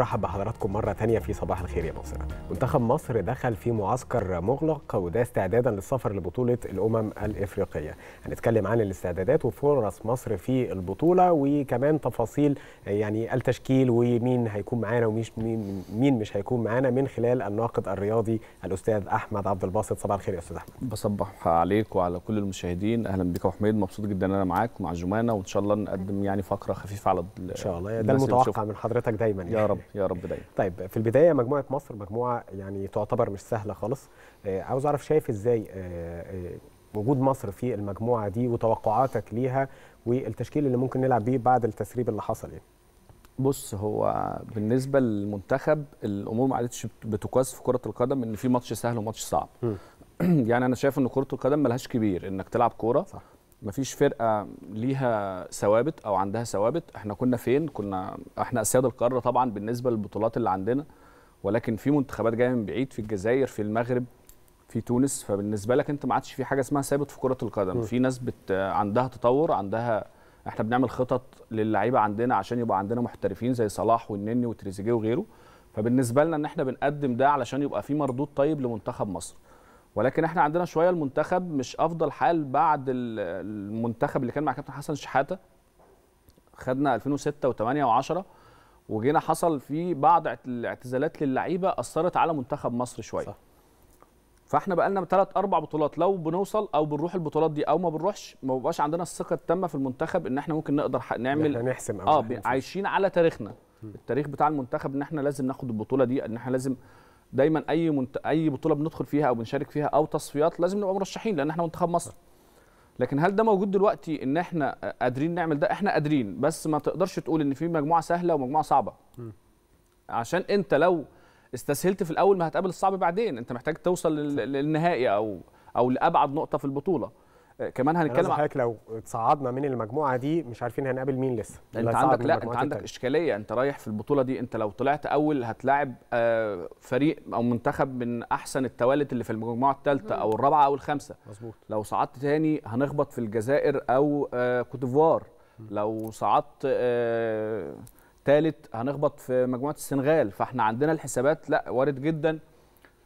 رحب بحضراتكم مرة تانية في صباح الخير يا مصر منتخب مصر دخل في معسكر مغلق وده استعدادا للسفر لبطولة الأمم الإفريقية هنتكلم عن الاستعدادات وفرص مصر في البطولة وكمان تفاصيل يعني التشكيل ومين هيكون معانا ومين مش هيكون معانا من خلال الناقد الرياضي الأستاذ أحمد عبد الباسط صباح الخير يا أستاذ أحمد بصبح عليك وعلى كل المشاهدين أهلا بك يا حميد مبسوط جدا أنا معاك ومع جمانة وإن شاء الله نقدم يعني فقرة خفيفة على إن شاء الله ده المتوقع من حضرتك دايما يعني. يا رب يا رب دايما طيب في البدايه مجموعه مصر مجموعه يعني تعتبر مش سهله خالص آه، عاوز اعرف شايف ازاي آه، آه، وجود مصر في المجموعه دي وتوقعاتك ليها والتشكيل اللي ممكن نلعب بيه بعد التسريب اللي حصل يعني بص هو بالنسبه للمنتخب الامور ما عادتش بتقاس في كره القدم ان في ماتش سهل وماتش صعب يعني انا شايف ان كره القدم ملهاش كبير انك تلعب كوره صح. مفيش فرقه ليها ثوابت او عندها ثوابت احنا كنا فين كنا احنا اسياد القاره طبعا بالنسبه للبطولات اللي عندنا ولكن في منتخبات جايه من بعيد في الجزائر في المغرب في تونس فبالنسبه لك انت ما عادش في حاجه اسمها ثابت في كره القدم م. في ناس بت عندها تطور عندها احنا بنعمل خطط للعيبه عندنا عشان يبقى عندنا محترفين زي صلاح والنني وتريزيجيه وغيره فبالنسبه لنا ان احنا بنقدم ده علشان يبقى في مردود طيب لمنتخب مصر ولكن احنا عندنا شويه المنتخب مش افضل حال بعد المنتخب اللي كان مع كابتن حسن شحاته خدنا 2006 و8 و10 وجينا حصل في بعض الاعتزالات للعيبه اثرت على منتخب مصر شويه صح. فاحنا بقى لنا ثلاث اربع بطولات لو بنوصل او بنروح البطولات دي او ما بنروحش ما بيبقاش عندنا الثقه التامه في المنتخب ان احنا ممكن نقدر نعمل نحسم اه عايشين على تاريخنا التاريخ بتاع المنتخب ان احنا لازم ناخد البطوله دي ان احنا لازم دايما اي منت... اي بطوله بندخل فيها او بنشارك فيها او تصفيات لازم نبقى مرشحين لان احنا منتخب مصر لكن هل ده موجود دلوقتي ان احنا قادرين نعمل ده احنا قادرين بس ما تقدرش تقول ان في مجموعه سهله ومجموعه صعبه م. عشان انت لو استسهلت في الاول ما هتقابل الصعب بعدين انت محتاج توصل للنهائي او او لابعد نقطه في البطوله كمان هنتكلم حضرتك لو اتصعدنا من المجموعه دي مش عارفين هنقابل مين لسه انت عندك لا انت عندك التانية. اشكاليه انت رايح في البطوله دي انت لو طلعت اول هتلاعب آه، فريق او منتخب من احسن التوالت اللي في المجموعه الثالثه او الرابعه او الخامسه مظبوط لو صعدت تاني هنخبط في الجزائر او آه، كوتيفوار لو صعدت ثالث آه، هنخبط في مجموعه السنغال فاحنا عندنا الحسابات لا وارد جدا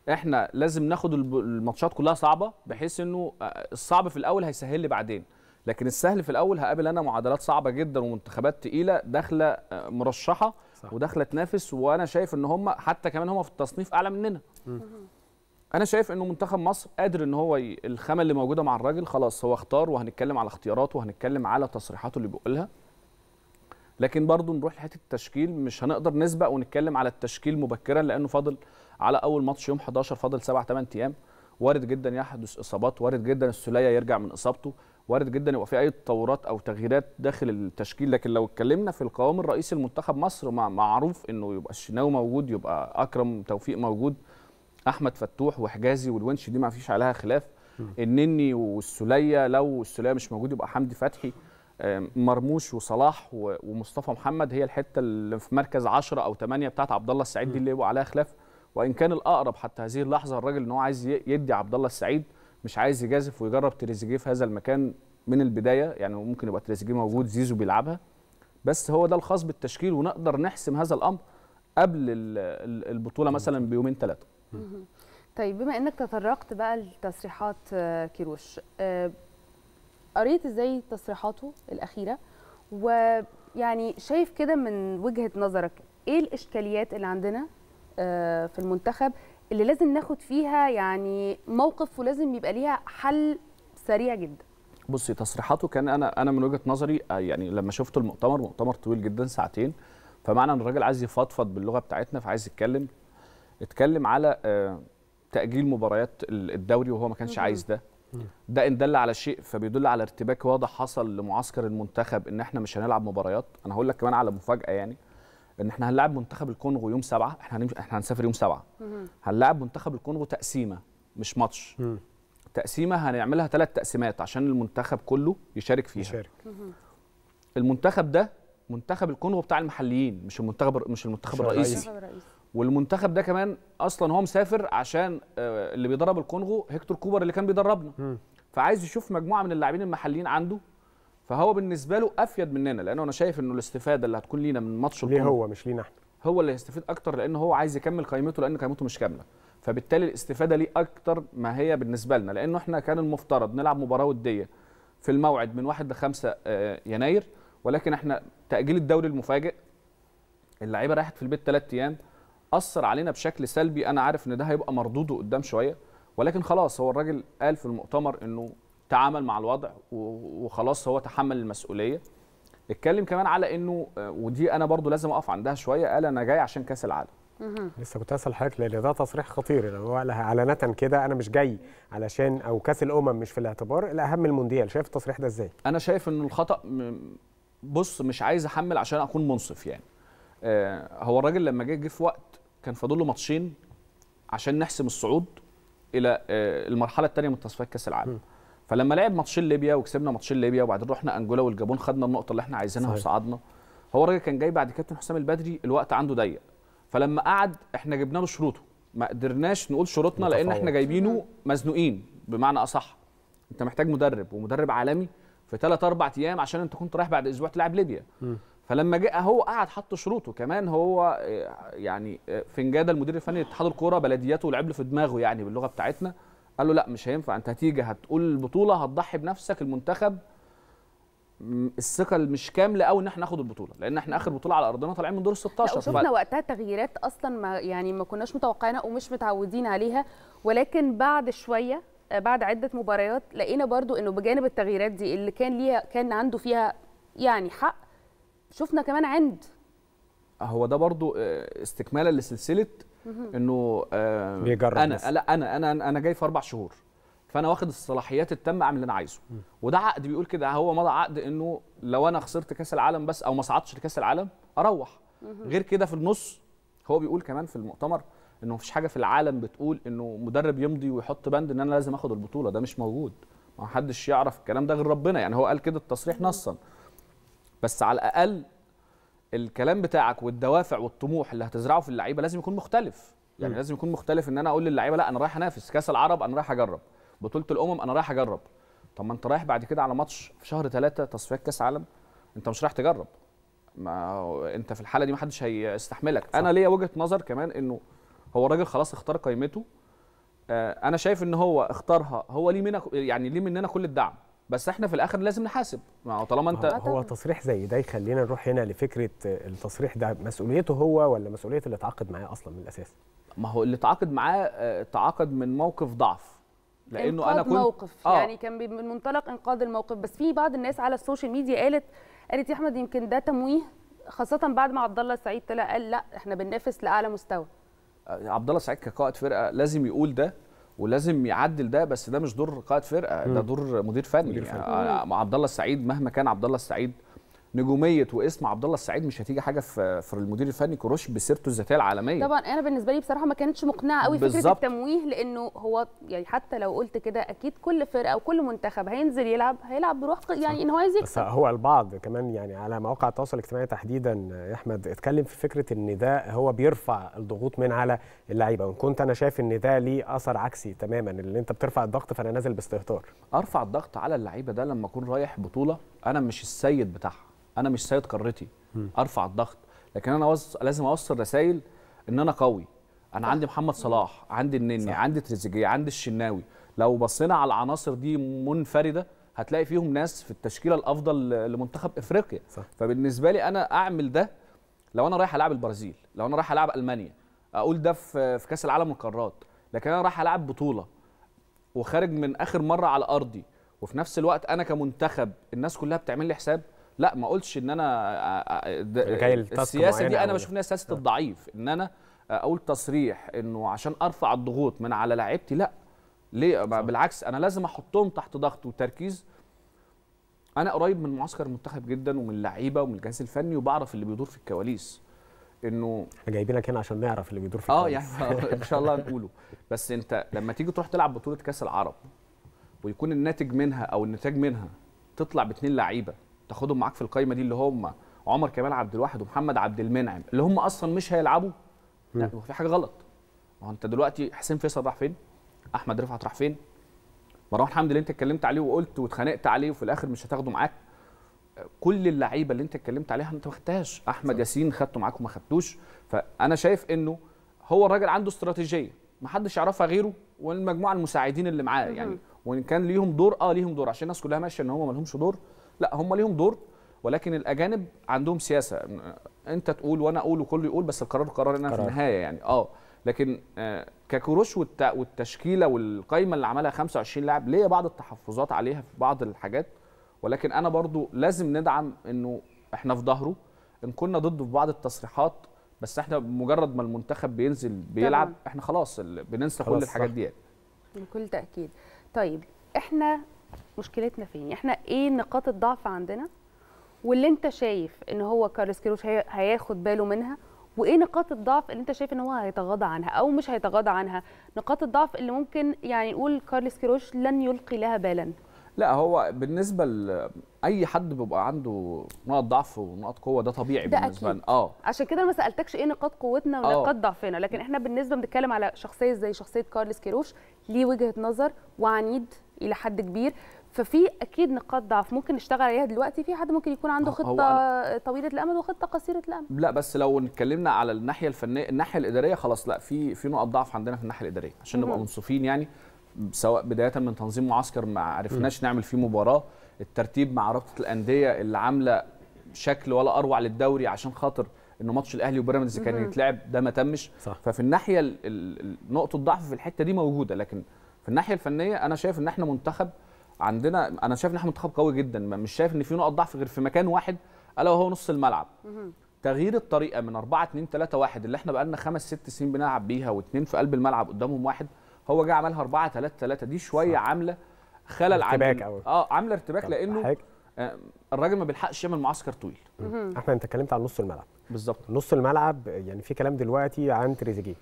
احنا لازم ناخد الماتشات كلها صعبه بحيث انه آه، الصعب في الاول هيسهل لي بعدين لكن السهل في الاول هقابل انا معادلات صعبه جدا ومنتخبات تقيله داخله آه، مرشحه صح. وداخله تنافس وانا شايف ان هم حتى كمان هم في التصنيف اعلى مننا انا شايف انه منتخب مصر قادر ان هو ي... الخامه اللي موجوده مع الراجل خلاص هو اختار وهنتكلم على اختياراته وهنتكلم على تصريحاته اللي بيقولها لكن برضه نروح لحته التشكيل مش هنقدر نسبق ونتكلم على التشكيل مبكرا لانه فاضل على اول ماتش يوم 11 فاضل 7 8 ايام وارد جدا يحدث اصابات وارد جدا السوليه يرجع من اصابته وارد جدا يبقى في اي تطورات او تغييرات داخل التشكيل لكن لو اتكلمنا في القوام الرئيسي لمنتخب مصر مع معروف انه يبقى الشناوي موجود يبقى اكرم توفيق موجود احمد فتوح وحجازي والونش دي ما فيش عليها خلاف النني والسوليه لو السوليه مش موجود يبقى حمدي فتحي مرموش وصلاح ومصطفى محمد هي الحته اللي في مركز 10 او 8 بتاعت عبد الله السعيد دي اللي يبقى عليها خلاف وان كان الاقرب حتى هذه اللحظه الراجل ان هو عايز يدي عبد الله السعيد مش عايز يجازف ويجرب تريزيجيه في هذا المكان من البدايه يعني ممكن يبقى تريزيجيه موجود زيزو بيلعبها بس هو ده الخاص بالتشكيل ونقدر نحسم هذا الامر قبل البطوله مثلا بيومين ثلاثه طيب بما انك تطرقت بقى لتصريحات آه، كيروش آه، قريت ازاي تصريحاته الاخيره ويعني شايف كده من وجهه نظرك ايه الاشكاليات اللي عندنا آه، في المنتخب اللي لازم ناخد فيها يعني موقف ولازم يبقى ليها حل سريع جدا بصي تصريحاته كان انا انا من وجهه نظري آه، يعني لما شفت المؤتمر مؤتمر طويل جدا ساعتين فمعنى ان الراجل عايز يفضفض باللغه بتاعتنا فعايز يتكلم اتكلم على آه، تاجيل مباريات الدوري وهو ما كانش عايز ده ده ان دل على شيء فبيدل على ارتباك واضح حصل لمعسكر المنتخب ان احنا مش هنلعب مباريات انا هقول لك كمان على مفاجاه يعني ان احنا هنلعب منتخب الكونغو يوم سبعة احنا هنمش... احنا هنسافر يوم سبعة هنلعب منتخب الكونغو تقسيمه مش ماتش تقسيمه هنعملها ثلاث تقسيمات عشان المنتخب كله يشارك فيها يشارك. المنتخب ده منتخب الكونغو بتاع المحليين مش المنتخب مش المنتخب الرئيسي والمنتخب ده كمان اصلا هو مسافر عشان آه، اللي بيدرب الكونغو هيكتور كوبر اللي كان بيدربنا فعايز يشوف مجموعه من اللاعبين المحليين عنده فهو بالنسبه له افيد مننا لان انا شايف انه الاستفاده اللي هتكون لينا من ماتش ليه هو مش لينا احنا هو اللي هيستفيد اكتر لان هو عايز يكمل قيمته لان قيمته مش كامله فبالتالي الاستفاده ليه اكتر ما هي بالنسبه لنا لانه احنا كان المفترض نلعب مباراه وديه في الموعد من 1 ل 5 يناير ولكن احنا تاجيل الدوري المفاجئ اللعيبه راحت في البيت ثلاث ايام اثر علينا بشكل سلبي انا عارف ان ده هيبقى مردوده قدام شويه ولكن خلاص هو الراجل قال في المؤتمر انه تعامل مع الوضع وخلاص هو تحمل المسؤوليه اتكلم كمان على انه آه، ودي انا برضو لازم اقف عندها شويه قال انا جاي عشان كاس العالم لسه كنت هسال حضرتك لان ده تصريح خطير اللي هو علانة كده انا مش جاي علشان او كاس الامم مش في الاعتبار الاهم المونديال شايف التصريح ده ازاي؟ انا شايف انه الخطا بص مش عايز احمل عشان اكون منصف يعني آه هو الراجل لما جه جه في وقت كان فاضل له ماتشين عشان نحسم الصعود الى آه المرحله الثانيه من تصفيات كاس العالم فلما لعب ماتشين ليبيا وكسبنا ماتشين ليبيا وبعدين رحنا انجولا والجابون خدنا النقطه اللي احنا عايزينها وصعدنا هو الراجل كان جاي بعد كابتن حسام البدري الوقت عنده ضيق فلما قعد احنا جبنا له شروطه ما قدرناش نقول شروطنا لان احنا جايبينه مزنوقين بمعنى اصح انت محتاج مدرب ومدرب عالمي في ثلاث اربع ايام عشان انت كنت رايح بعد اسبوع تلعب ليبيا فلما جه هو قعد حط شروطه كمان هو آه، يعني آه، فنجاده المدير الفني لاتحاد الكوره بلدياته ولعب له في دماغه يعني باللغه بتاعتنا قال له لا مش هينفع انت هتيجي هتقول البطوله هتضحي بنفسك المنتخب الثقه مش كامله قوي ان احنا ناخد البطوله لان احنا اخر بطوله على ارضنا طالعين من دور ال 16 شفنا وقتها تغييرات اصلا ما يعني ما كناش متوقعينها ومش متعودين عليها ولكن بعد شويه آه، بعد عده مباريات لقينا برضو انه بجانب التغييرات دي اللي كان ليها كان عنده فيها يعني حق شفنا كمان عند هو ده برضو آه، استكمالا لسلسله انه آه بيجرب انا لا انا انا انا جاي في اربع شهور فانا واخد الصلاحيات التامه اعمل اللي انا عايزه وده عقد بيقول كده هو مضى عقد انه لو انا خسرت كاس العالم بس او ما صعدتش لكاس العالم اروح غير كده في النص هو بيقول كمان في المؤتمر انه مفيش حاجه في العالم بتقول انه مدرب يمضي ويحط بند ان انا لازم اخد البطوله ده مش موجود ما حدش يعرف الكلام ده غير ربنا يعني هو قال كده التصريح نصا بس على الاقل الكلام بتاعك والدوافع والطموح اللي هتزرعه في اللعيبه لازم يكون مختلف يعني م. لازم يكون مختلف ان انا اقول للعيبه لا انا رايح انافس كاس العرب انا رايح اجرب بطوله الامم انا رايح اجرب طب ما انت رايح بعد كده على ماتش في شهر ثلاثة تصفيات كاس عالم انت مش رايح تجرب ما انت في الحاله دي ما حدش هيستحملك صح. انا ليا وجهه نظر كمان انه هو الراجل خلاص اختار قيمته آه انا شايف ان هو اختارها هو ليه مننا يعني ليه مننا كل الدعم بس احنا في الاخر لازم نحاسب ما هو طالما انت هو تصريح زي ده يخلينا نروح هنا لفكره التصريح ده مسؤوليته هو ولا مسؤوليه اللي اتعاقد معاه اصلا من الاساس ما هو اللي اتعاقد معاه آه، تعاقد من موقف ضعف لانه انا كنت موقف آه. يعني كان من منطلق انقاذ الموقف بس في بعض الناس على السوشيال ميديا قالت قالت يا احمد يمكن ده تمويه خاصه بعد ما عبد الله السعيد طلع قال لا احنا بننافس لاعلى مستوى آه، عبد الله السعيد كقائد فرقه لازم يقول ده ولازم يعدل ده بس ده مش دور قائد فرقه ده دور مدير فني, مدير فني. يعني عبد الله السعيد مهما كان عبد الله السعيد نجوميه واسم عبد الله السعيد مش هتيجي حاجه في في المدير الفني كروش بسيرته الذاتيه العالميه طبعا انا بالنسبه لي بصراحه ما كانتش مقنعه قوي بالزبط. فكره التمويه لانه هو يعني حتى لو قلت كده اكيد كل فرقه وكل منتخب هينزل يلعب هيلعب بروح يعني ان هو عايز يكسب هو البعض كمان يعني على مواقع التواصل الاجتماعي تحديدا يا احمد اتكلم في فكره ان ده هو بيرفع الضغوط من على اللعيبه وان كنت انا شايف ان ده ليه اثر عكسي تماما اللي انت بترفع الضغط فانا نازل باستهتار ارفع الضغط على اللعيبه ده لما اكون رايح بطوله انا مش السيد بتاعها انا مش سيد قارتي ارفع الضغط لكن انا لازم اوصل رسائل ان انا قوي انا عندي محمد صلاح عندي النني صح. عندي تريزيجيه عندي الشناوي لو بصينا على العناصر دي منفرده هتلاقي فيهم ناس في التشكيله الافضل لمنتخب افريقيا صح. فبالنسبه لي انا اعمل ده لو انا رايح العب البرازيل لو انا رايح العب المانيا اقول ده في كاس العالم القارات لكن انا رايح العب بطوله وخارج من اخر مره على ارضي وفي نفس الوقت انا كمنتخب الناس كلها بتعمل لي حساب لا ما قلتش ان انا آه، آه، آه، السياسه دي انا بشوف انها سياسه الضعيف ان انا اقول تصريح انه عشان ارفع الضغوط من على لعيبتي لا ليه بالعكس انا لازم احطهم تحت ضغط وتركيز انا قريب من معسكر المنتخب جدا ومن اللعيبه ومن الجهاز الفني وبعرف اللي بيدور في الكواليس انه احنا جايبينك هنا عشان نعرف اللي بيدور في الكواليس يعني اه يعني ان شاء الله هنقوله بس انت لما تيجي تروح تلعب بطوله كاس العرب ويكون الناتج منها او النتاج منها تطلع باتنين لعيبه تاخدهم معاك في القايمه دي اللي هم عمر كمال عبد الواحد ومحمد عبد المنعم اللي هم اصلا مش هيلعبوا لا في حاجه غلط ما انت دلوقتي حسين فيصل راح فين؟ احمد رفعت راح فين؟ مروان حمدي اللي انت اتكلمت عليه وقلت واتخانقت عليه وفي الاخر مش هتاخده معاك كل اللعيبه اللي انت اتكلمت عليها انت ما خدتهاش احمد ياسين خدته معاك وما خدتوش فانا شايف انه هو الراجل عنده استراتيجيه ما حدش يعرفها غيره والمجموعه المساعدين اللي معاه يعني وان كان ليهم دور اه ليهم دور عشان الناس كلها ماشيه ان هم ما لهمش دور لا هم ليهم دور ولكن الاجانب عندهم سياسه انت تقول وانا اقول وكله يقول بس القرار قرار انا في النهايه يعني اه لكن آه، ككروش والتشكيله والقايمه اللي عملها 25 لاعب ليا بعض التحفظات عليها في بعض الحاجات ولكن انا برضو لازم ندعم انه احنا في ظهره ان كنا ضده في بعض التصريحات بس احنا بمجرد ما المنتخب بينزل بيلعب احنا خلاص بننسى كل الحاجات دي بكل تاكيد طيب احنا مشكلتنا فين احنا ايه نقاط الضعف عندنا واللي انت شايف ان هو كارلس كيروش هياخد باله منها وايه نقاط الضعف اللي انت شايف ان هو هيتغاضى عنها او مش هيتغاضى عنها نقاط الضعف اللي ممكن يعني نقول كارلس كيروش لن يلقي لها بالا لا هو بالنسبه لاي حد بيبقى عنده نقط ضعف ونقط قوه ده طبيعي ده بالنسبه أكيد. اه عشان كده انا ما سالتكش ايه نقاط قوتنا آه. ونقاط ضعفنا لكن احنا بالنسبه بنتكلم على شخصيه زي شخصيه كارلس كيروش ليه وجهه نظر وعنيد الى حد كبير ففي اكيد نقاط ضعف ممكن نشتغل عليها دلوقتي في حد ممكن يكون عنده خطه طويله الامد وخطه قصيره الامد لا بس لو اتكلمنا على الناحيه الفنيه الناحيه الاداريه خلاص لا في في نقط ضعف عندنا في الناحيه الاداريه عشان نبقى منصفين يعني سواء بدايه من تنظيم معسكر ما عرفناش نعمل فيه مباراه الترتيب مع رابطه الانديه اللي عامله شكل ولا اروع للدوري عشان خاطر انه ماتش الاهلي وبيراميدز كان يتلعب ده ما تمش صح. ففي الناحيه نقطه الضعف في الحته دي موجوده لكن في الناحيه الفنيه انا شايف ان احنا منتخب عندنا انا شايف ان احنا منتخب قوي جدا مش شايف ان في نقط ضعف غير في مكان واحد الا وهو نص الملعب تغيير الطريقه من 4 2 3 1 اللي احنا بقالنا خمس ست سنين بنلعب بيها واثنين في قلب الملعب قدامهم واحد هو جه عملها 4 3 3 دي شويه صح. عامله خلل ارتباك اه عامله ارتباك لانه حاجة. آه، الراجل ما بيلحقش يعمل معسكر طويل احمد انت اتكلمت عن نص الملعب بالظبط نص الملعب يعني في كلام دلوقتي عن تريزيجيه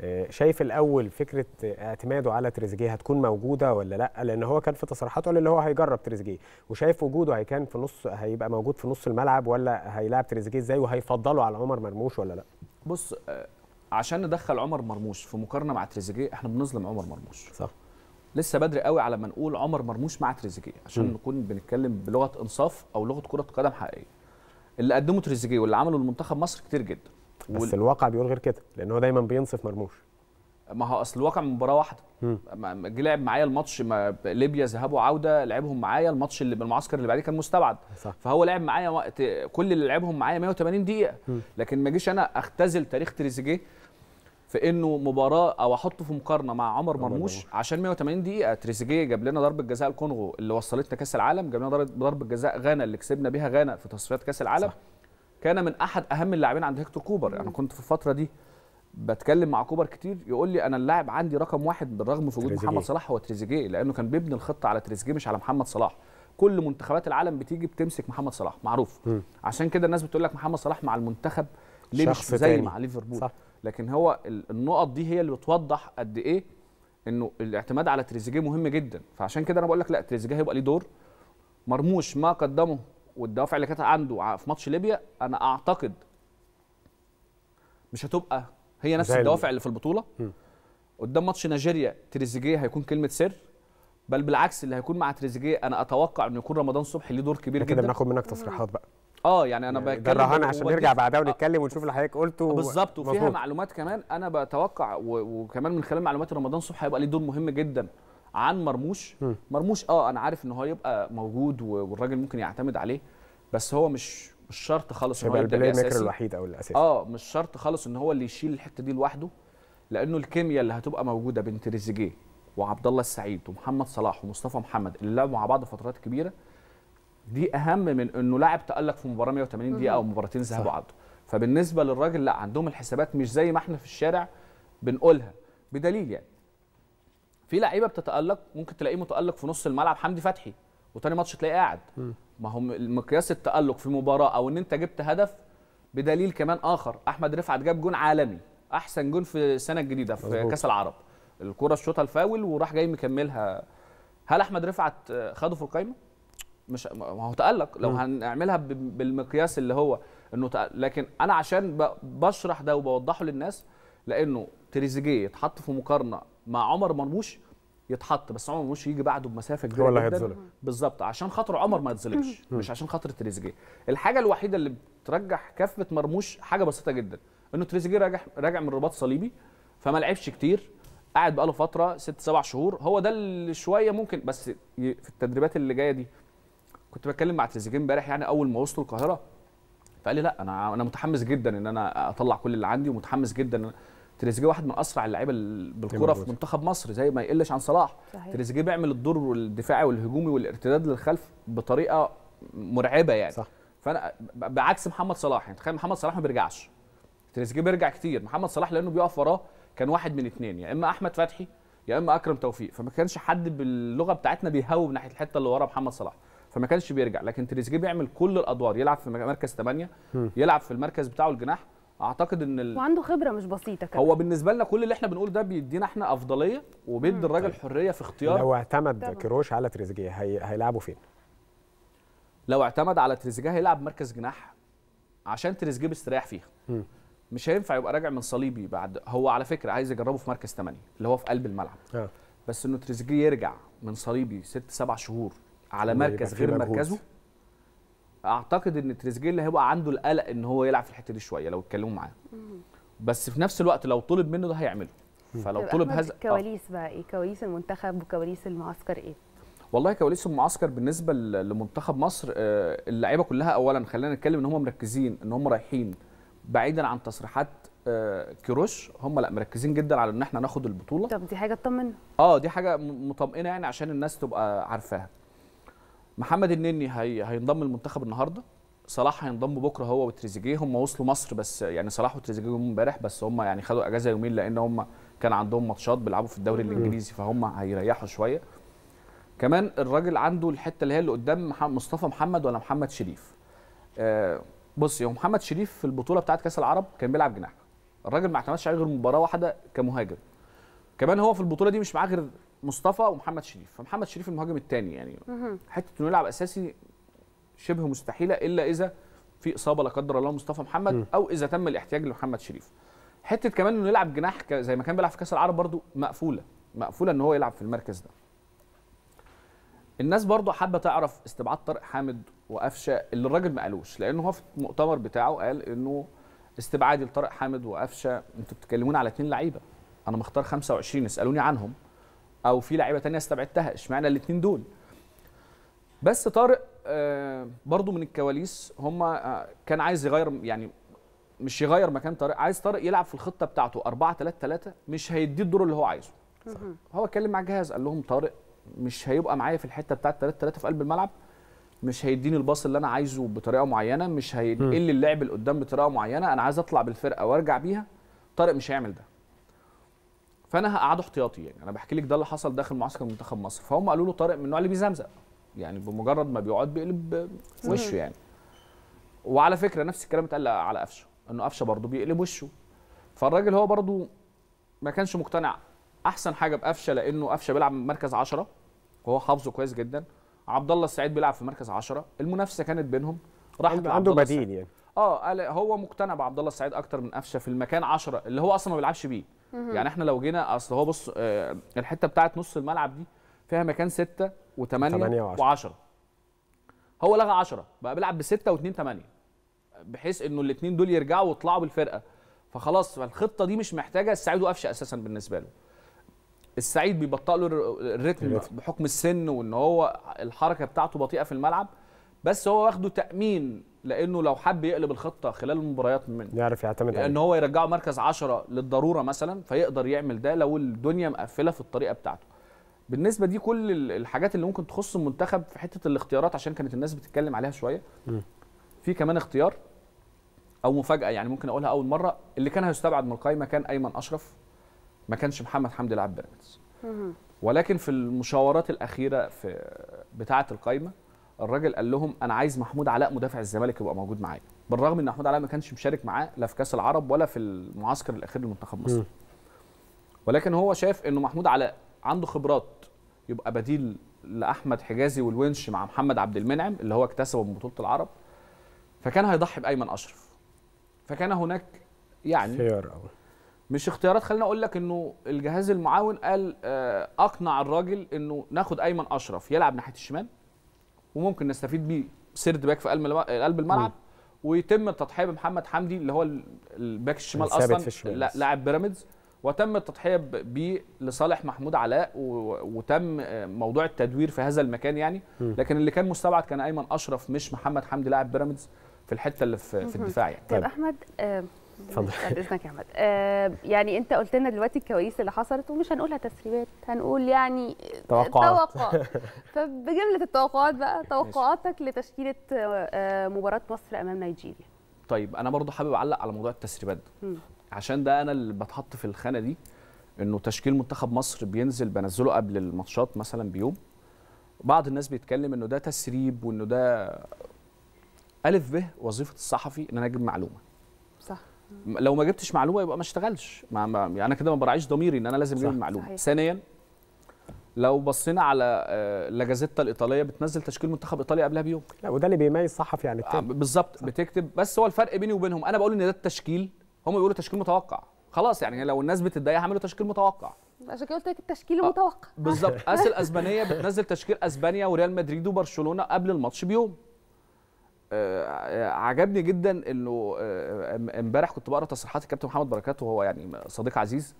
آه، شايف الاول فكره اعتماده على تريزيجيه هتكون موجوده ولا لا لان هو كان في تصريحاته قال اللي هو هيجرب تريزيجيه وشايف وجوده هيكان في نص هيبقى موجود في نص الملعب ولا هيلاعب تريزيجيه ازاي وهيفضله على عمر مرموش ولا لا بص آه، عشان ندخل عمر مرموش في مقارنه مع تريزيجيه احنا بنظلم عمر مرموش صح لسه بدري قوي على ما نقول عمر مرموش مع تريزيجيه عشان م. نكون بنتكلم بلغه انصاف او لغه كره قدم حقيقيه اللي قدمه تريزيجيه واللي عمله لمنتخب مصر كتير جدا وال... بس الواقع بيقول غير كده لان هو دايما بينصف مرموش ما هو اصل الواقع من مباراه واحده جه لعب معايا الماتش ما ليبيا ذهاب وعوده لعبهم معايا الماتش اللي بالمعسكر اللي بعديه كان مستبعد صح. فهو لعب معايا وقت كل اللي لعبهم معايا 180 دقيقه لكن ما جيش انا اختزل تاريخ تريزيجيه في انه مباراه او احطه في مقارنه مع عمر مرموش عشان 180 دقيقه تريزيجيه جاب لنا ضربه جزاء الكونغو اللي وصلتنا كاس العالم جاب لنا ضربه جزاء غانا اللي كسبنا بيها غانا في تصفيات كاس العالم صح. كان من احد اهم اللاعبين عند هيكتور كوبر انا يعني كنت في الفتره دي بتكلم مع كوبر كتير يقول لي انا اللاعب عندي رقم واحد بالرغم في وجود محمد صلاح هو تريزيجيه لانه كان بيبني الخطه على تريزيجيه مش على محمد صلاح كل منتخبات العالم بتيجي بتمسك محمد صلاح معروف م. عشان كده الناس بتقول لك محمد صلاح مع المنتخب ليه مش زي تاني. مع ليفربول صح. لكن هو النقط دي هي اللي بتوضح قد ايه انه الاعتماد على تريزيجيه مهم جدا فعشان كده انا بقول لك لا تريزيجيه هيبقى ليه دور مرموش ما قدمه والدوافع اللي كانت عنده في ماتش ليبيا انا اعتقد مش هتبقى هي نفس الدوافع اللي في البطوله م. قدام ماتش نيجيريا تريزيجيه هيكون كلمه سر بل بالعكس اللي هيكون مع تريزيجيه انا اتوقع انه يكون رمضان صبحي ليه دور كبير جدا كده بناخد منك تصريحات بقى اه يعني انا يعني بتكلم ده عشان نرجع بعدها ونتكلم آه. ونشوف اللي حضرتك قلته بالظبط وفيها معلومات كمان انا بتوقع وكمان من خلال معلومات رمضان صبحي هيبقى ليه دور مهم جدا عن مرموش م. مرموش اه انا عارف ان هو يبقى موجود والراجل ممكن يعتمد عليه بس هو مش مش شرط خالص ان هو يبقى البلاي ميكر الوحيد او الاساسي اه مش شرط خالص ان هو اللي يشيل الحته دي لوحده لانه الكيمياء اللي هتبقى موجوده بين تريزيجيه وعبد الله السعيد ومحمد صلاح ومصطفى محمد اللي لعبوا مع بعض فترات كبيره دي اهم من انه لاعب تالق في مباراه 180 دقيقه او مباراتين ذهاب وعودة فبالنسبه للراجل لا عندهم الحسابات مش زي ما احنا في الشارع بنقولها بدليل يعني في لعيبه بتتالق ممكن تلاقيه متالق في نص الملعب حمدي فتحي وتاني ماتش تلاقيه قاعد ما هو مقياس التالق في مباراه او ان انت جبت هدف بدليل كمان اخر احمد رفعت جاب جون عالمي احسن جون في السنه الجديده في أوه. كاس العرب الكره الشوطه الفاول وراح جاي مكملها هل احمد رفعت خده في القايمه مش ما هو تالق لو هنعملها بالمقياس اللي هو انه تقلق. لكن انا عشان بشرح ده وبوضحه للناس لانه تريزيجيه اتحط في مقارنه مع عمر مرموش يتحط بس عمر مرموش يجي بعده بمسافه كبيره هو اللي هيتظلم بالظبط عشان خاطر عمر ما يتظلمش مش عشان خاطر تريزيجيه الحاجه الوحيده اللي بترجح كفه مرموش حاجه بسيطه جدا انه تريزيجيه راجع راجع من رباط صليبي فما لعبش كتير قاعد بقاله فتره ست سبع شهور هو ده اللي شويه ممكن بس في التدريبات اللي جايه دي كنت بتكلم مع تريزيجيه امبارح يعني اول ما وصلوا القاهره فقال لي لا انا انا متحمس جدا ان انا اطلع كل اللي عندي ومتحمس جدا تريزيجيه واحد من اسرع اللعيبه بالكره في منتخب مصر زي ما يقلش عن صلاح تريزيجيه بيعمل الدور الدفاعي والهجومي والارتداد للخلف بطريقه مرعبه يعني صح. فانا بعكس محمد صلاح يعني تخيل محمد صلاح ما بيرجعش تريزيجيه بيرجع كتير محمد صلاح لانه بيقف وراه كان واحد من اثنين يا اما احمد فتحي يا اما اكرم توفيق فما كانش حد باللغه بتاعتنا من ناحيه الحته اللي ورا محمد صلاح فما كانش بيرجع لكن تريزيجيه بيعمل كل الادوار يلعب في مركز 8 يلعب في المركز بتاعه الجناح اعتقد ان ال... وعنده خبره مش بسيطه كمان هو بالنسبه لنا كل اللي احنا بنقول ده بيدينا احنا افضليه وبيدي الراجل طيب. حريه في اختيار لو اعتمد طبعا. كروش على تريزيجيه هي... هيلعبه فين؟ لو اعتمد على تريزيجيه هيلعب مركز جناح عشان تريزيجيه بيستريح فيها م. مش هينفع يبقى راجع من صليبي بعد هو على فكره عايز يجربه في مركز 8 اللي هو في قلب الملعب آه. بس انه تريزيجيه يرجع من صليبي ست سبع شهور على مركز غير مركزه اعتقد ان تريزيجيه هيبقى عنده القلق ان هو يلعب في الحته دي شويه لو اتكلموا معاه بس في نفس الوقت لو طلب منه ده هيعمله فلو طلب هذا آه. كواليس بقى ايه كواليس المنتخب وكواليس المعسكر ايه والله كواليس المعسكر بالنسبه لمنتخب مصر آه، اللعيبه كلها اولا خلينا نتكلم ان هم مركزين ان هم رايحين بعيدا عن تصريحات آه، كيروش هم لا مركزين جدا على ان احنا ناخد البطوله طب دي حاجه تطمن اه دي حاجه مطمئنه يعني عشان الناس تبقى عارفاها محمد النني هي... هينضم المنتخب النهارده صلاح هينضم بكره هو وتريزيجيه هم وصلوا مصر بس يعني صلاح وتريزيجيه جم امبارح بس هم يعني خدوا اجازه يومين لان هم كان عندهم ماتشات بيلعبوا في الدوري الانجليزي فهم هيريحوا شويه كمان الراجل عنده الحته اللي هي اللي قدام مصطفى محمد ولا محمد شريف آه بص هو محمد شريف في البطوله بتاعت كاس العرب كان بيلعب جناح الراجل ما اعتمدش عليه غير مباراه واحده كمهاجم كمان هو في البطوله دي مش معاه غير مصطفى ومحمد شريف فمحمد شريف المهاجم الثاني يعني حته انه يلعب اساسي شبه مستحيله الا اذا في اصابه لا قدر الله مصطفى محمد او اذا تم الاحتياج لمحمد شريف حته كمان انه يلعب جناح زي ما كان بيلعب في كاس العرب برده مقفوله مقفوله ان هو يلعب في المركز ده الناس برضه حابه تعرف استبعاد طارق حامد وقفشه اللي الراجل ما قالوش لانه هو في المؤتمر بتاعه قال انه استبعادي لطارق حامد وقفشه انتوا بتتكلمون على اثنين لعيبه انا مختار 25 اسالوني عنهم او في لعيبه تانية استبعدتها اشمعنى الاثنين دول بس طارق آه، برضو من الكواليس هم آه، كان عايز يغير يعني مش يغير مكان طارق عايز طارق يلعب في الخطه بتاعته 4 3 3 مش هيديه الدور اللي هو عايزه هو اتكلم مع الجهاز قال لهم طارق مش هيبقى معايا في الحته بتاعه 3 3 في قلب الملعب مش هيديني الباص اللي انا عايزه بطريقه معينه مش هينقل اللعب اللي قدام بطريقه معينه انا عايز اطلع بالفرقه وارجع بيها طارق مش هيعمل ده فانا هقعده احتياطي يعني انا بحكي لك ده اللي حصل داخل معسكر منتخب مصر فهم قالوا له طارق من النوع اللي بيزمزق يعني بمجرد ما بيقعد بيقلب وشه يعني وعلى فكره نفس الكلام اتقال على قفشه انه قفشه برضه بيقلب وشه فالراجل هو برضه ما كانش مقتنع احسن حاجه بقفشه لانه قفشه بيلعب مركز 10 وهو حافظه كويس جدا عبد الله السعيد بيلعب في مركز 10 المنافسه كانت بينهم راح عنده بديل يعني اه قال هو مقتنع بعبد الله السعيد اكتر من قفشه في المكان 10 اللي هو اصلا ما بيلعبش بيه يعني احنا لو جينا اصل هو بص آه الحته بتاعت نص الملعب دي فيها مكان 6 و8 و10 هو لغى 10 بقى بيلعب ب 6 و2 8 بحيث انه الاثنين دول يرجعوا ويطلعوا بالفرقه فخلاص فالخطه دي مش محتاجه السعيد وقفشه اساسا بالنسبه له السعيد بيبطئ له الريتم بحكم السن وان هو الحركه بتاعته بطيئه في الملعب بس هو واخده تامين لانه لو حب يقلب الخطه خلال المباريات من يعرف يعتمد عليه ان هو يرجعه مركز 10 للضروره مثلا فيقدر يعمل ده لو الدنيا مقفله في الطريقه بتاعته بالنسبه دي كل الحاجات اللي ممكن تخص المنتخب في حته الاختيارات عشان كانت الناس بتتكلم عليها شويه في كمان اختيار او مفاجاه يعني ممكن اقولها اول مره اللي كان هيستبعد من القايمه كان ايمن اشرف ما كانش محمد حمدي لاعب بيراميدز ولكن في المشاورات الاخيره في بتاعه القايمه الراجل قال لهم انا عايز محمود علاء مدافع الزمالك يبقى موجود معايا بالرغم ان محمود علاء ما كانش مشارك معاه لا في كاس العرب ولا في المعسكر الاخير لمنتخب مصر ولكن هو شاف انه محمود علاء عنده خبرات يبقى بديل لاحمد حجازي والونش مع محمد عبد المنعم اللي هو اكتسبه من بطوله العرب فكان هيضحي بايمن اشرف فكان هناك يعني خيار مش اختيارات خلينا اقول لك انه الجهاز المعاون قال آه، اقنع الراجل انه ناخد ايمن اشرف يلعب ناحيه الشمال وممكن نستفيد بيه سيرد باك في قلب الملعب ويتم التضحيه بمحمد حمدي اللي هو الباك الشمال اصلا لاعب بيراميدز وتم التضحيه بيه لصالح محمود علاء وتم موضوع التدوير في هذا المكان يعني لكن اللي كان مستبعد كان ايمن اشرف مش محمد حمدي لاعب بيراميدز في الحته اللي في, في الدفاع يعني طيب, طيب. احمد آه اتفضل بعد طيب، اذنك يا احمد آه، يعني انت قلت لنا دلوقتي الكواليس اللي حصلت ومش هنقولها تسريبات هنقول يعني توقعات فبجمله التوقعات بقى توقعاتك لتشكيله آه، مباراه مصر امام نيجيريا طيب انا برضو حابب اعلق على موضوع التسريبات ده عشان ده انا اللي بتحط في الخانه دي انه تشكيل منتخب مصر بينزل بنزله قبل الماتشات مثلا بيوم بعض الناس بيتكلم انه ده تسريب وانه ده الف به وظيفه الصحفي ان انا اجيب معلومه صح لو ما جبتش معلومه يبقى ما اشتغلش ما يعني انا كده ما براعيش ضميري ان انا لازم اجيب المعلومه ثانيا لو بصينا على آه، لاجازيتا الايطاليه بتنزل تشكيل منتخب ايطاليا قبلها بيوم لا وده اللي بيميز صحفي عن التاني آه، بالظبط بتكتب بس هو الفرق بيني وبينهم انا بقول ان ده التشكيل هم بيقولوا تشكيل متوقع خلاص يعني لو الناس بتتضايق هعملوا تشكيل متوقع عشان كده قلت لك التشكيل المتوقع آه، بالظبط اسل اسبانيه بتنزل تشكيل اسبانيا وريال مدريد وبرشلونه قبل الماتش بيوم آه، عجبني جدا انه آه، آه، امبارح كنت بقرا تصريحات الكابتن محمد بركات وهو يعني صديق عزيز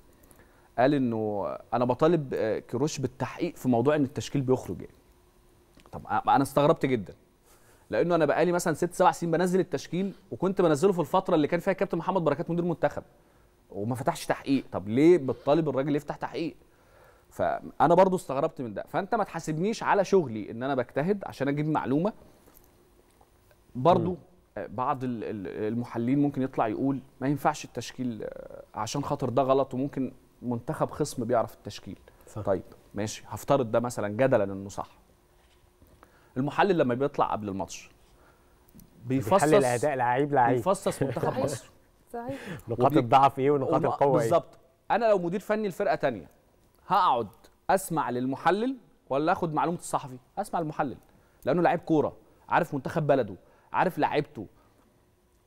قال انه انا بطالب كروش بالتحقيق في موضوع ان التشكيل بيخرج يعني طب انا استغربت جدا لانه انا بقالي مثلا ست سبع سنين بنزل التشكيل وكنت بنزله في الفتره اللي كان فيها الكابتن محمد بركات مدير منتخب وما فتحش تحقيق طب ليه بتطالب الراجل يفتح تحقيق فانا برضو استغربت من ده فانت ما تحاسبنيش على شغلي ان انا بجتهد عشان اجيب معلومه برضو آه، بعض المحللين ممكن يطلع يقول ما ينفعش التشكيل آه، عشان خاطر ده غلط وممكن منتخب خصم بيعرف التشكيل صح. طيب ماشي هفترض ده مثلا جدلا انه صح المحلل لما بيطلع قبل الماتش بيفصص الاداء لعيب لعيب بيفصص منتخب مصر صحيح نقاط الضعف ايه ونقاط القوه ايه بالظبط انا لو مدير فني لفرقه تانية هقعد اسمع للمحلل ولا اخد معلومه الصحفي اسمع المحلل لانه لعيب كوره عارف منتخب بلده عارف لعيبته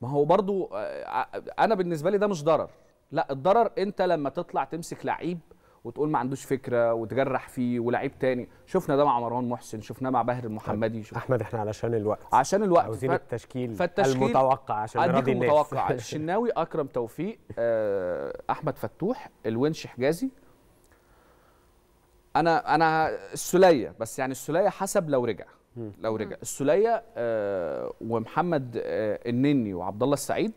ما هو برضو آه، آه، انا بالنسبه لي ده مش ضرر لا الضرر انت لما تطلع تمسك لعيب وتقول ما عندوش فكره وتجرح فيه ولعيب تاني شفنا ده مع مروان محسن شفناه مع باهر المحمدي طيب، شفنا. احمد احنا علشان الوقت عشان الوقت عاوزين ف... التشكيل المتوقع عشان نراضي الناس المتوقع الشناوي اكرم توفيق آه، احمد فتوح الونش حجازي انا انا السوليه بس يعني السوليه حسب لو رجع لو رجع السوليه آه ومحمد آه النني وعبد الله السعيد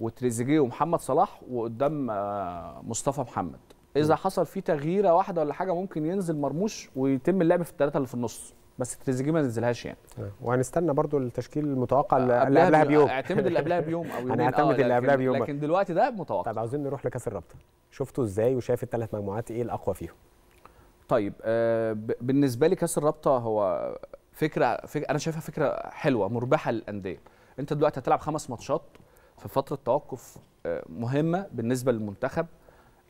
وتريزيجيه ومحمد صلاح وقدام آه مصطفى محمد اذا حصل في تغييره واحده ولا حاجه ممكن ينزل مرموش ويتم اللعب في الثلاثه اللي في النص بس تريزيجيه ما نزلهاش يعني آه، وهنستنى برضو التشكيل المتوقع اللي قبلها بيوم اعتمد اللي قبلها بيوم او يومين هنعتمد آه، اللي قبلها بيوم لكن دلوقتي ده متوقع طب عاوزين نروح لكاس الرابطه شفتوا ازاي وشايف الثلاث مجموعات ايه الاقوى فيهم طيب آه، بالنسبه لي كاس الرابطه هو فكره, فكرة انا شايفها فكره حلوه مربحه للانديه انت دلوقتي هتلعب خمس ماتشات في فتره توقف آه، مهمه بالنسبه للمنتخب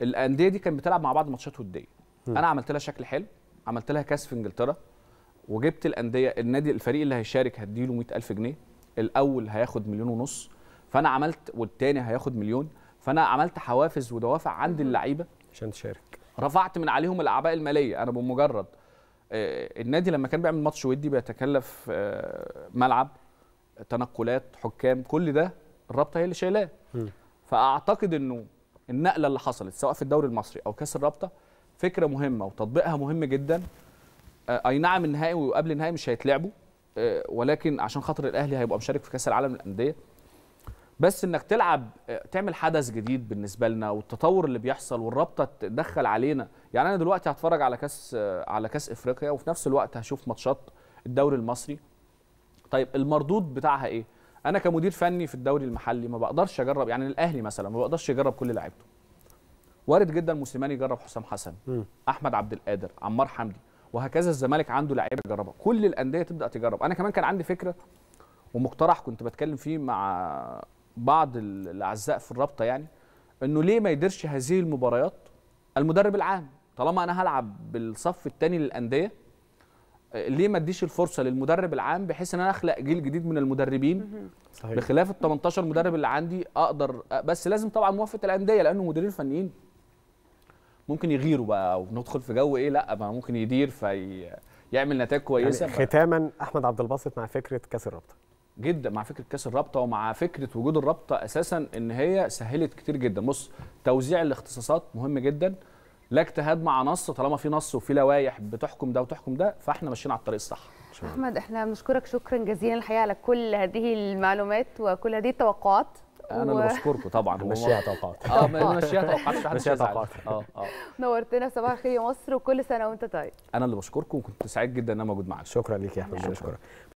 الانديه دي كانت بتلعب مع بعض ماتشات وديه انا عملت لها شكل حلو عملت لها كاس في انجلترا وجبت الانديه النادي الفريق اللي هيشارك هديله 100000 جنيه الاول هياخد مليون ونص فانا عملت والتاني هياخد مليون فانا عملت حوافز ودوافع عند اللعيبه عشان تشارك رفعت من عليهم الاعباء الماليه انا بمجرد آه، النادي لما كان بيعمل ماتش ودي بيتكلف آه، ملعب تنقلات حكام كل ده الرابطه هي اللي شايلاه فاعتقد انه النقله اللي حصلت سواء في الدوري المصري او كاس الرابطه فكره مهمه وتطبيقها مهم جدا آه، اي نعم النهائي وقبل النهائي مش هيتلعبوا ولكن عشان خاطر الاهلي هيبقى مشارك في كاس العالم للانديه بس انك تلعب آه، تعمل حدث جديد بالنسبه لنا والتطور اللي بيحصل والرابطه تدخل علينا يعني انا دلوقتي هتفرج على كاس آه، على كاس افريقيا وفي نفس الوقت هشوف ماتشات الدوري المصري طيب المردود بتاعها ايه انا كمدير فني في الدوري المحلي ما بقدرش اجرب يعني الاهلي مثلا ما بقدرش اجرب كل لعيبته وارد جدا موسيماني يجرب حسام حسن م. احمد عبد القادر عمار حمدي وهكذا الزمالك عنده لعيبه يجربها كل الانديه تبدا تجرب انا كمان كان عندي فكره ومقترح كنت بتكلم فيه مع بعض الاعزاء في الرابطه يعني انه ليه ما يديرش هذه المباريات المدرب العام طالما انا هلعب بالصف الثاني للانديه آه، ليه ما اديش الفرصه للمدرب العام بحيث ان انا اخلق جيل جديد من المدربين صحيح. بخلاف ال 18 مدرب اللي عندي اقدر آه، بس لازم طبعا موافقه الانديه لانه مديرين فنيين ممكن يغيروا بقى وندخل في جو ايه لا ما ممكن يدير في يعمل نتائج كويسه يعني ختاما احمد عبد الباسط مع فكره كاس الرابطه جدا مع فكره كاس الرابطه ومع فكره وجود الرابطه اساسا ان هي سهلت كتير جدا بص توزيع الاختصاصات مهم جدا لا اجتهاد مع نص طالما في نص وفي لوائح بتحكم ده وتحكم ده فاحنا ماشيين على الطريق الصح احمد احنا بنشكرك شكرا جزيلا الحقيقه على كل هذه المعلومات وكل هذه التوقعات انا و... اللي بشكركم طبعا مشيها توقعات آه،, اه مشيها توقعات مشيها توقعات اه اه نورتنا صباح الخير يا مصر وكل سنه وانت طيب انا اللي بشكركم وكنت سعيد جدا ان انا موجود معاك شكرا ليك يا احمد شكرا